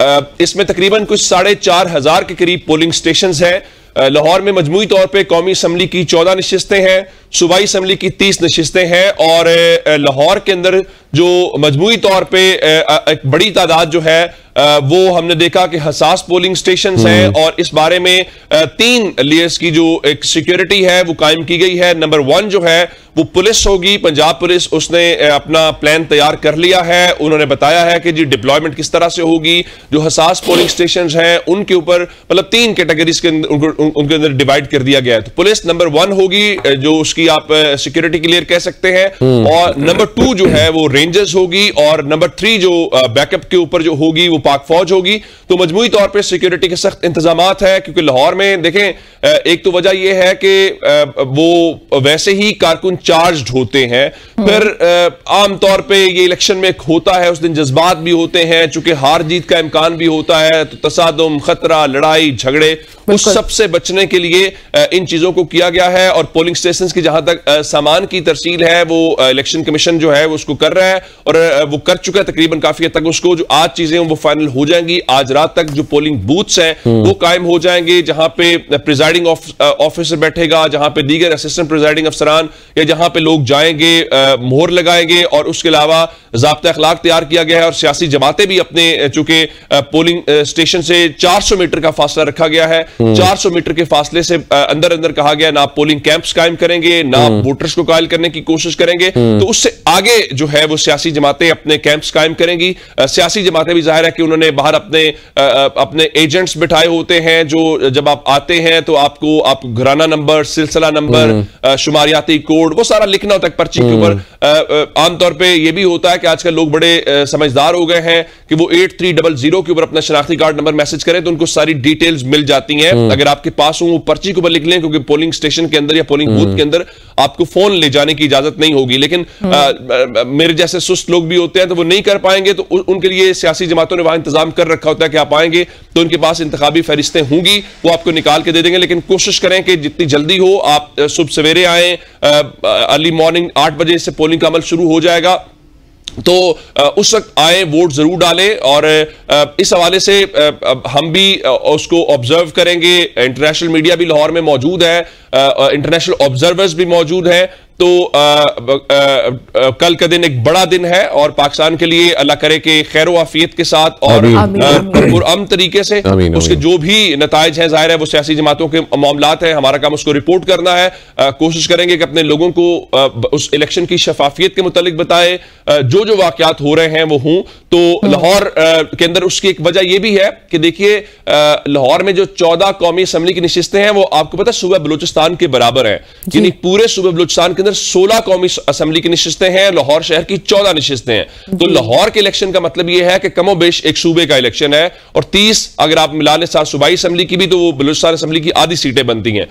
इसमें तकरीबन कुछ साढ़े चार हजार के करीब पोलिंग स्टेशन हैं लाहौर में मजमू तौर पर कौमी असम्बली की चौदह नशस्तें हैं सूबाई असम्बली की तीस नशस्तें हैं और लाहौर के अंदर जो मजमू तौर पर एक बड़ी तादाद जो है वो हमने देखा कि हसास पोलिंग स्टेशन हैं हम्म। और इस बारे में तीन लेयर्स की जो एक सिक्योरिटी है वो कायम की गई है नंबर वन जो है वो पुलिस होगी पंजाब पुलिस उसने अपना प्लान तैयार कर लिया है उन्होंने बताया है कि जी डिप्लॉयमेंट किस तरह से होगी जो हसास पोलिंग स्टेशन हैं उनके ऊपर मतलब तीन कैटेगरीज के उनके अंदर डिवाइड कर दिया गया है तो पुलिस नंबर वन होगी जो उसकी आप सिक्योरिटी क्लियर कह सकते हैं हम्म। और नंबर टू जो है वो रेंज रेंजर्स होगी और नंबर थ्री जो बैकअप के ऊपर जो होगी वो पाक फौज होगी तो मजमुई तौर पर सिक्योरिटी के सख्त इंतजाम है क्योंकि लाहौर में देखें एक तो वजह यह है कि वो वैसे ही कारकुन चार्ज होते हैं हम्म। फिर आमतौर पर यह इलेक्शन में होता है उस दिन जज्बात भी होते हैं चूंकि हार जीत का इम्कान भी होता है तो तसादम खतरा लड़ाई झगड़े उस सबसे बचने के लिए इन चीजों को किया गया है और पोलिंग स्टेशन की जहां तक सामान की तरसील है वो इलेक्शन कमीशन जो है वो उसको कर रहा है है और वो कर चुका है तकरीबन काफी हद तक उसको जो आज चीजें वो फाइनल हो जाएंगी आज रात तक जो पोलिंग बूथ्स हैं हम्म। वो कायम हो जाएंगे जहां पे प्रिजाइडिंग ऑफिसर बैठेगा जहां पे दीगर असिस्टेंट प्रिजाइडिंग अफसरान या जहां पे लोग जाएंगे मोहर लगाएंगे और उसके अलावा जबता अखलाक तैयार किया गया है और सियासी जमातें भी अपने चूंकि पोलिंग स्टेशन से चार मीटर का फासला रखा गया है हम्म। चार मीटर के फासले से अंदर अंदर कहा गया ना पोलिंग कैंप्स कायम करेंगे ना वोटर्स हम्म। को कायल करने की कोशिश करेंगे तो उससे आगे जो है वो वो सियासी जमातें अपने कैंप्स कायम करेंगी सियासी जमातें भी जाहिर है कि उन्होंने बाहर अपने अपने एजेंट्स बिठाए होते हैं जो जब आप आते हैं तो आपको आप घराना नंबर सिलसिला नंबर हम्म। शुमारियाती कोड वो सारा लिखना होता है पर्ची के ऊपर हम्म। आमतौर पर यह भी होता है कि आजकल लोग बड़े समझदार हो गए हैं कि वो एट थ्री डबल जीरो के ऊपर अपना शनाख्ती कार्ड नंबर मैसेज करें तो उनको सारी डिटेल्स मिल जाती हैं हम्म। अगर आपके पास हो वो पर्ची के ऊपर लिख लें क्योंकि पोलिंग स्टेशन के अंदर या पोलिंग बूथ के अंदर आपको फोन ले जाने की इजाजत नहीं होगी लेकिन मेरे जैसे सुस्त लोग भी होते हैं तो वो नहीं कर पाएंगे तो उनके लिए सियासी जमातों ने वहां इंतजाम कर रखा होता है कि आप आएंगे तो उनके पास इंतबी फहरिस्तें होंगी वो आपको निकाल के दे देंगे लेकिन कोशिश करें कि जितनी जल्दी हो आप सुबह सवेरे आए अर्ली मॉर्निंग आठ बजे से पोलिंग का अमल शुरू हो जाएगा तो उस वक्त आए वोट जरूर डालें और इस हवाले से हम भी उसको ऑब्जर्व करेंगे इंटरनेशनल मीडिया भी लाहौर में मौजूद है इंटरनेशनल ऑब्जर्वर्स भी मौजूद हैं तो आ, आ, आ, कल का दिन एक बड़ा दिन है और पाकिस्तान के लिए अल्लाह करे के खैर आफियत के साथ और पुरम तरीके से आमीन, उसके आमीन। जो भी नतज हैं जाहिर है वो सियासी जमातों के मामला हैं हमारा काम उसको रिपोर्ट करना है कोशिश करेंगे कि अपने लोगों को उस इलेक्शन की शफाफियत के मुतालिक बताए जो जो वाकत हो रहे हैं वो हूं तो हम्म। लाहौर के अंदर उसकी एक वजह यह भी है कि देखिए लाहौर में जो चौदह कौमी असम्बली की नशस्तें हैं वो आपको पता सूबह बलूचिस्तान के बराबर है यानी पूरे सूबह बलूचिस्तान के अंदर 16 कौमी असेंबली की नशस्तें हैं लाहौर शहर की 14 नशस्तें हैं तो लाहौर के इलेक्शन का मतलब यह है कि कमो बेश एक सूबे का इलेक्शन है और 30 अगर आप मिला लें साथ सूबाई असेंबली की भी तो वो बलूचिस्तान असेंबली की आधी सीटें बनती हैं